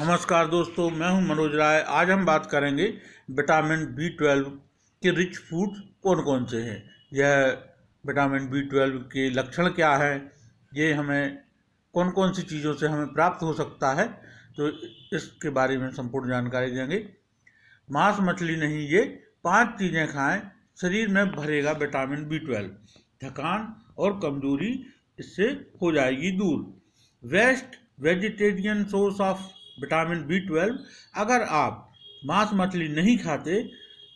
नमस्कार दोस्तों मैं हूं मनोज राय आज हम बात करेंगे विटामिन बी ट्वेल्व के रिच फूड कौन कौन से हैं यह विटामिन बी ट्वेल्व के लक्षण क्या है ये हमें कौन कौन सी चीज़ों से हमें प्राप्त हो सकता है तो इसके बारे में संपूर्ण जानकारी देंगे मांस मछली नहीं ये पांच चीज़ें खाएं शरीर में भरेगा विटामिन बी ट्वेल्व थकान और कमजोरी इससे हो जाएगी दूर best vegetarian source of vitamin B twelve अगर आप मांस मछली नहीं खाते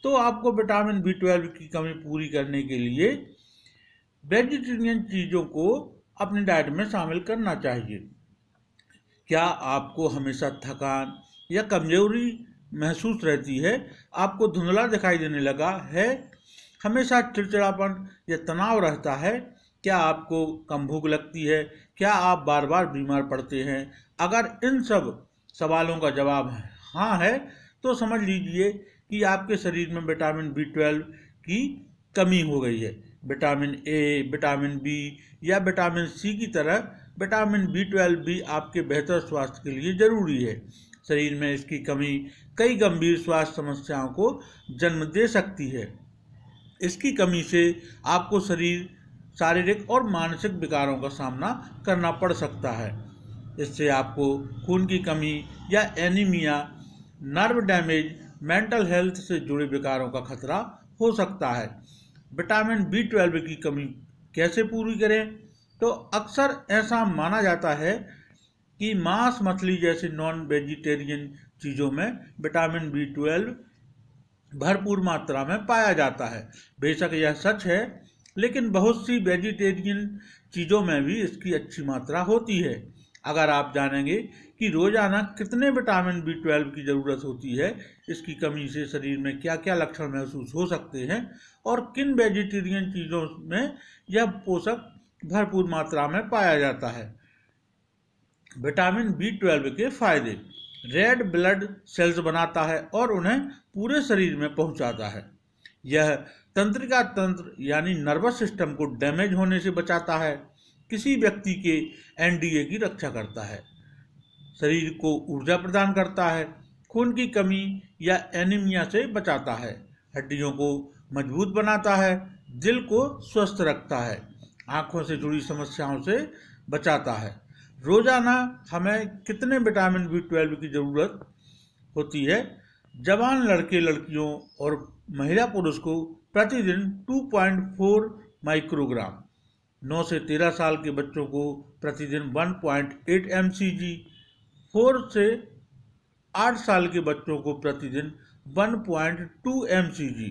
तो आपको विटामिन बी ट्वेल्व की कमी पूरी करने के लिए वेजिटेरियन चीज़ों को अपनी डाइट में शामिल करना चाहिए क्या आपको हमेशा थकान या कमजोरी महसूस रहती है आपको धुंधला दिखाई देने लगा है हमेशा चिड़चिड़ापन या तनाव रहता है क्या आपको कम भूख लगती है क्या आप बार बार बीमार पड़ते हैं अगर इन सब सवालों का जवाब है हाँ है तो समझ लीजिए कि आपके शरीर में विटामिन बी ट्वेल्व की कमी हो गई है विटामिन ए विटामिन बी या विटामिन सी की तरह विटामिन बी ट्वेल्व भी आपके बेहतर स्वास्थ्य के लिए ज़रूरी है शरीर में इसकी कमी कई गंभीर स्वास्थ्य समस्याओं को जन्म दे सकती है इसकी कमी से आपको शरीर शारीरिक और मानसिक विकारों का सामना करना पड़ सकता है इससे आपको खून की कमी या anaemia nerve damage mental health से जुड़े विकारों का खतरा हो सकता है विटामिन बी ट्वेल्व की कमी कैसे पूरी करें तो अक्सर ऐसा माना जाता है कि मांस मछली जैसी नॉन वेजिटेरियन चीज़ों में विटामिन बी ट्वेल्व भरपूर मात्रा में पाया जाता है बेशक यह सच है लेकिन बहुत सी वेजिटेरियन चीज़ों में भी इसकी अच्छी मात्रा होती है अगर आप जानेंगे कि रोज़ाना कितने विटामिन बी ट्वेल्व की ज़रूरत होती है इसकी कमी से शरीर में क्या क्या लक्षण महसूस हो सकते हैं और किन वेजिटेरियन चीज़ों में यह पोषक भरपूर मात्रा में पाया जाता है विटामिन बी ट्वेल्व के फायदे रेड ब्लड सेल्स बनाता है और उन्हें पूरे शरीर में पहुंचाता है यह तंत्रिका तंत्र यानी नर्वस सिस्टम को डैमेज होने से बचाता है किसी व्यक्ति के एनडीए की रक्षा करता है शरीर को ऊर्जा प्रदान करता है खून की कमी या एनीमिया से बचाता है हड्डियों को मजबूत बनाता है दिल को स्वस्थ रखता है आँखों से जुड़ी समस्याओं से बचाता है रोजाना हमें कितने विटामिन बी ट्वेल्व की ज़रूरत होती है जवान लड़के लड़कियों और महिला पुरुष को प्रतिदिन 2.4 माइक्रोग्राम 9 से 13 साल के बच्चों को प्रतिदिन 1.8 पॉइंट एमसीजी 4 से 8 साल के बच्चों को प्रतिदिन 1.2 पॉइंट एमसीजी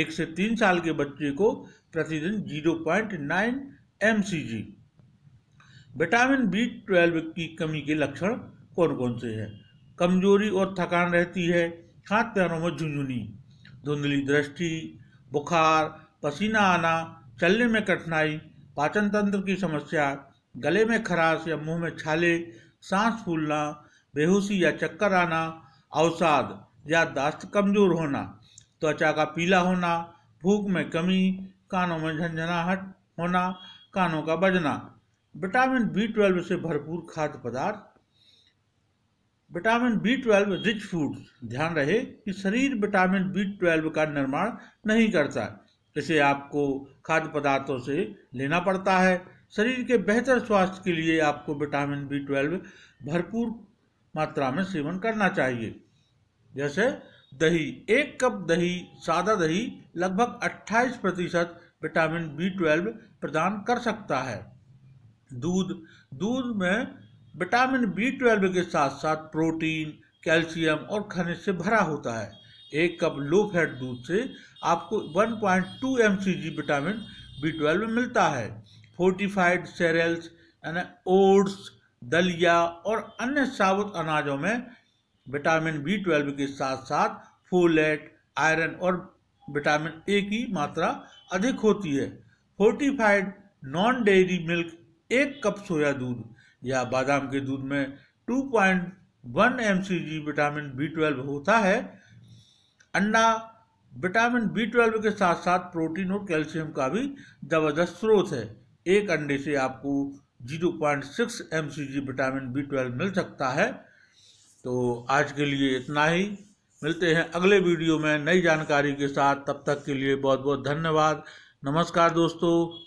एक से तीन साल के बच्चे को प्रतिदिन 0.9 पॉइंट विटामिन बी ट्वेल्व की कमी के लक्षण कौन कौन से हैं कमजोरी और थकान रहती है हाथ पैरों में झुंझुनी धुंधली दृष्टि बुखार पसीना आना चलने में कठिनाई पाचन तंत्र की समस्या गले में खराश या मुंह में छाले सांस फूलना बेहोशी या चक्कर आना अवसाद या दास्त कमजोर होना त्वचा का पीला होना भूख में कमी कानों में झंझनाहट होना कानों का बजना विटामिन बी ट्वेल्व से भरपूर खाद्य पदार्थ vitamin B twelve rich food ध्यान रहे कि शरीर विटामिन बी ट्वेल्व का निर्माण नहीं करता इसे आपको खाद्य पदार्थों से लेना पड़ता है शरीर के बेहतर स्वास्थ्य के लिए आपको विटामिन बी ट्वेल्व भरपूर मात्रा में सेवन करना चाहिए जैसे दही एक कप दही सादा दही लगभग 28 प्रतिशत विटामिन बी ट्वेल्व प्रदान कर सकता है दूध दूध में विटामिन बी ट्वेल्व के साथ साथ प्रोटीन कैल्शियम और खनिज से भरा होता है एक कप लो फैट दूध से आपको 1.2 पॉइंट विटामिन बी ट्वेल्व मिलता है फोर्टिफाइड सेरेल्स यानी ओट्स दलिया और अन्य साबुत अनाजों में विटामिन बी ट्वेल्व के साथ साथ फोलेट आयरन और विटामिन ए की मात्रा अधिक होती है फोर्टिफाइड नॉन डेयरी मिल्क एक कप सोया दूध या बादाम के दूध में 2.1 पॉइंट विटामिन बी ट्वेल्व होता है अंडा विटामिन बी ट्वेल्व के साथ साथ प्रोटीन और कैल्शियम का भी ज़बरदस्त स्रोत है एक अंडे से आपको zero point six M C G vitamin B twelve मिल सकता है तो आज के लिए इतना ही मिलते हैं अगले वीडियो में नई जानकारी के साथ तब तक के लिए बहुत बहुत धन्यवाद नमस्कार दोस्तों